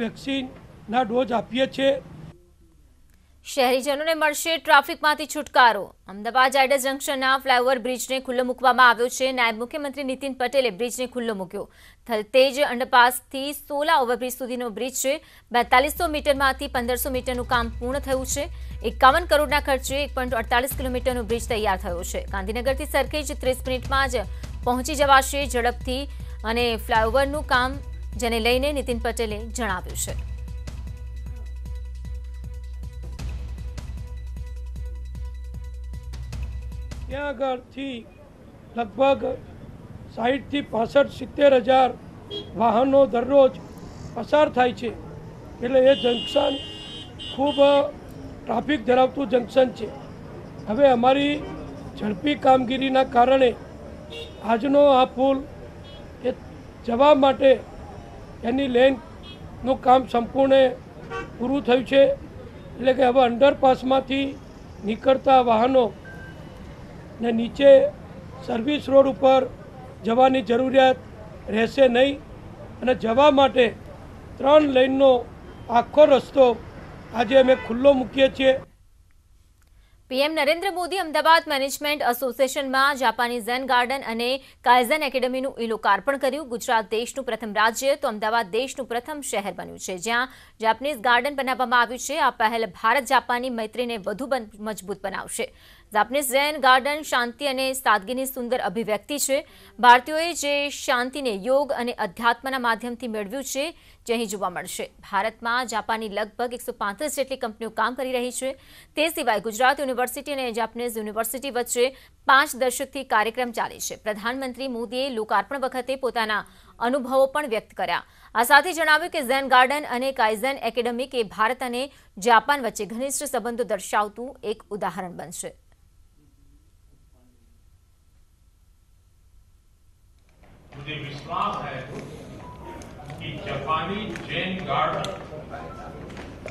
વેક્સિનના dose આપીએ છીએ શહેરીજનોને મળશે ટ્રાફિકમાંથી છુટકારો અમદાવાદ આઇડસ જંકશનના ફ્લાયઓવર બ્રિજને ખુલ્લો મૂકવામાં આવ્યો છે નાયબ મુખ્યમંત્રી નીતિન પટેલે બ્રિજને ખુલ્લો મૂક્યો થલતેજ અંડરપાસથી સોલા ઓવરબ્રિજ સુધીનો બ્રિજ છે બેતાલીસો મીટરમાંથી પંદરસો મીટરનું કામ પૂર્ણ થયું છે એકાવન કરોડના ખર્ચે એક પોઈન્ટ અડતાલીસ કિલોમીટરનો બ્રિજ તૈયાર થયો છે ગાંધીનગરથી સરખેજ ત્રીસ મિનિટમાં જ પહોંચી જવાશે ઝડપથી અને ફ્લાયઓવરનું કામ જેને લઈને નીતિન પટેલે જણાવ્યું છે ત્યાં આગળથી લગભગ સાહીઠથી પાસઠ સિત્તેર હજાર વાહનો દરરોજ પસાર થાય છે એટલે એ જંકશન ખૂબ ટ્રાફિક ધરાવતું જંકશન છે હવે અમારી ઝડપી કામગીરીના કારણે આજનો આ પુલ એ જવા માટે એની લેનનું કામ સંપૂર્ણ પૂરું થયું છે એટલે કે હવે અંડરપાસમાંથી નીકળતા વાહનો ને નીચે સર્વિસ રોડ ઉપર જવાની જરૂરિયાત રહેશે નહીં અને જવા માટે ત્રણ લેનનો આખો રસ્તો આજે અમે ખુલ્લો મૂકીએ છીએ પીએમ નરેન્દ્ર મોદી અમદાવાદ મેનેજમેન્ટ એસોસિએશનમાં જાપાની ઝેન ગાર્ડન અને કાયઝન એકેડમીનું ઈ લોકાર્પણ કર્યું ગુજરાત દેશનું પ્રથમ રાજ્ય તો અમદાવાદ દેશનું પ્રથમ શહેર બન્યું છે જ્યાં જાપાનીઝ ગાર્ડન બનાવવામાં આવ્યું છે આ પહેલ ભારત જાપાનની મૈત્રીને વધુ મજબૂત બનાવશે જાપનીઝ ઝેન ગાર્ડન શાંતિ અને સાદગીની સુંદર અભિવ્યક્તિ છે ભારતીયોએ જે શાંતિને યોગ અને અધ્યાત્મના માધ્યમથી મેળવ્યું છે જે અહીં જોવા મળશે ભારતમાં જાપાની લગભગ એકસો જેટલી કંપનીઓ કામ કરી રહી છે તે સિવાય ગુજરાત યુનિવર્સિટી અને જાપનીઝ યુનિવર્સિટી વચ્ચે પાંચ દશકથી કાર્યક્રમ ચાલે છે પ્રધાનમંત્રી મોદીએ લોકાર્પણ વખતે પોતાના અનુભવો પણ વ્યક્ત કર્યા આ સાથે જણાવ્યું કે ઝેન ગાર્ડન અને કાઇઝન એકેડેમી કે ભારત અને જાપાન વચ્ચે ઘનિષ્ઠ સંબંધો દર્શાવતું એક ઉદાહરણ બનશે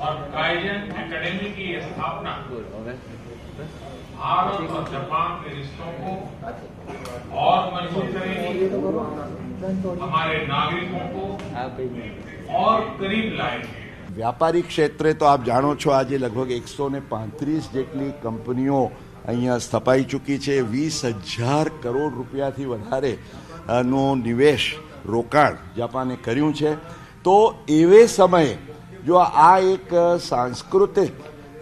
और गाइडेंट एकेडमी की स्थापना भारत और जापान के रिश्तों को और मजबूत करेगी हमारे नागरिकों को और करीब लाएगी વ્યાપારી ક્ષેત્રે તો આપ જાણો છો આજે લગભગ એકસો ને પાંત્રીસ જેટલી કંપનીઓ અહીંયા સ્થપાઈ ચૂકી છે વીસ હજાર કરોડ રૂપિયાથી વધારે નો નિવેશ રોકાણ જાપાને કર્યું છે તો એવે સમયે જો આ એક સાંસ્કૃતિક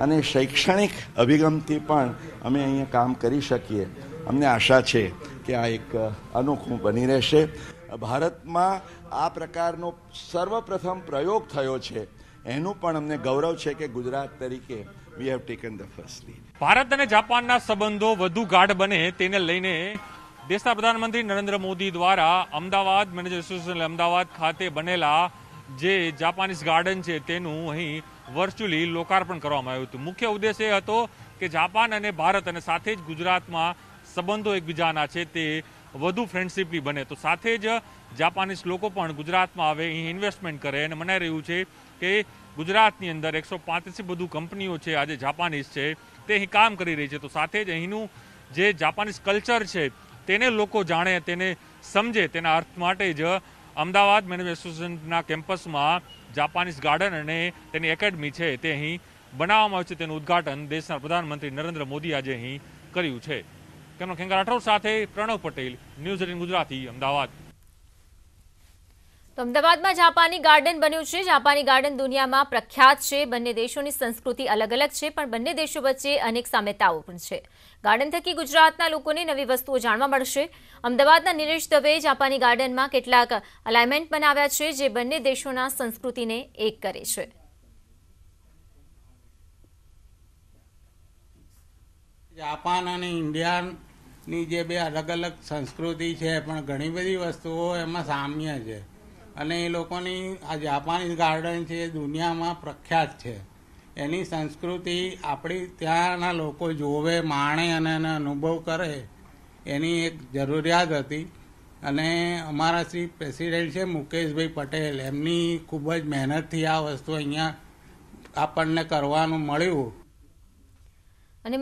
અને શૈક્ષણિક અભિગમથી પણ અમે અહીંયા કામ કરી શકીએ અમને આશા છે કે આ એક અનોખું બની રહેશે ભારતમાં આ પ્રકારનો સર્વપ્રથમ પ્રયોગ થયો છે એનું પણ અમને ગૌરવ છે કે ગુજરાત તરીકે we have taken the first lead Bharat અને જાપાનના સંબંધો વધુ ગાઢ બને તેને લઈને દેશના પ્રધાનમંત્રી નરેન્દ્ર મોદી દ્વારા અમદાવાદ મેનેજર એસોસિએશન અમદાવાદ ખાતે બનેલા જે જાપાનીઝ ગાર્ડન છે તેનું અહીં વર્ચ્યુઅલી લોકાર્પણ કરવામાં આવ્યું હતું મુખ્ય ઉદ્દેશ એ હતો કે જાપાન અને ભારત અને સાથે જ ગુજરાતમાં સંબંધો એકબીજાના છે તે વધુ ફ્રેન્ડશીપી બને તો સાથે જ જાપાનીઝ લોકો પણ ગુજરાતમાં આવે અહીં ઇન્વેસ્ટમેન્ટ કરે અને મનાઈ રહ્યું છે કે ગુજરાતની અંદર એકસો પાંત્રીસથી વધુ કંપનીઓ છે આજે જાપાનીઝ છે તે અહીં કામ કરી રહી છે તો સાથે જ અહીંનું જે જાપાનીઝ કલ્ચર છે તેને લોકો જાણે તેને સમજે તેના અર્થ માટે જ અમદાવાદ મેડમ એસોસિએશનના કેમ્પસમાં જાપાનીઝ ગાર્ડન અને તેની એકેડમી છે તે અહીં બનાવવામાં આવ્યું છે તેનું ઉદ્ઘાટન દેશના પ્રધાનમંત્રી નરેન્દ્ર મોદી આજે અહીં કર્યું છે તેમનો ખેંગા રાઠોડ સાથે પ્રણવ પટેલ ન્યૂઝ એટીન ગુજરાતી અમદાવાદ તો અમદાવાદમાં જાપાની ગાર્ડન બન્યું છે જાપાની ગાર્ડન દુનિયામાં પ્રખ્યાત છે બંને દેશોની સંસ્કૃતિ અલગ અલગ છે પણ બંને દેશો વચ્ચે અનેક સામ્યતાઓ પણ છે ગાર્ડન થકી ગુજરાતના લોકોને નવી વસ્તુઓ જાણવા મળશે અમદાવાદના નિલેશ દવે જાપાની ગાર્ડનમાં કેટલાક અલાઇનમેન્ટ બનાવ્યા છે જે બંને દેશોના સંસ્કૃતિને એક કરે છે જાપાન અને ઇન્ડિયાની જે બે અલગ અલગ સંસ્કૃતિ છે પણ ઘણી બધી વસ્તુઓ એમાં સામ્ય છે અને એ લોકોની આ જાપાનીઝ ગાર્ડન છે એ દુનિયામાં પ્રખ્યાત છે એની સંસ્કૃતિ આપણી ત્યાંના લોકો જોવે માણે અને એને અનુભવ કરે એની એક જરૂરિયાત હતી અને અમારા શ્રી પ્રેસિડેન્ટ છે મુકેશભાઈ પટેલ એમની ખૂબ જ મહેનતથી આ વસ્તુ અહીંયા આપણને કરવાનું મળ્યું અને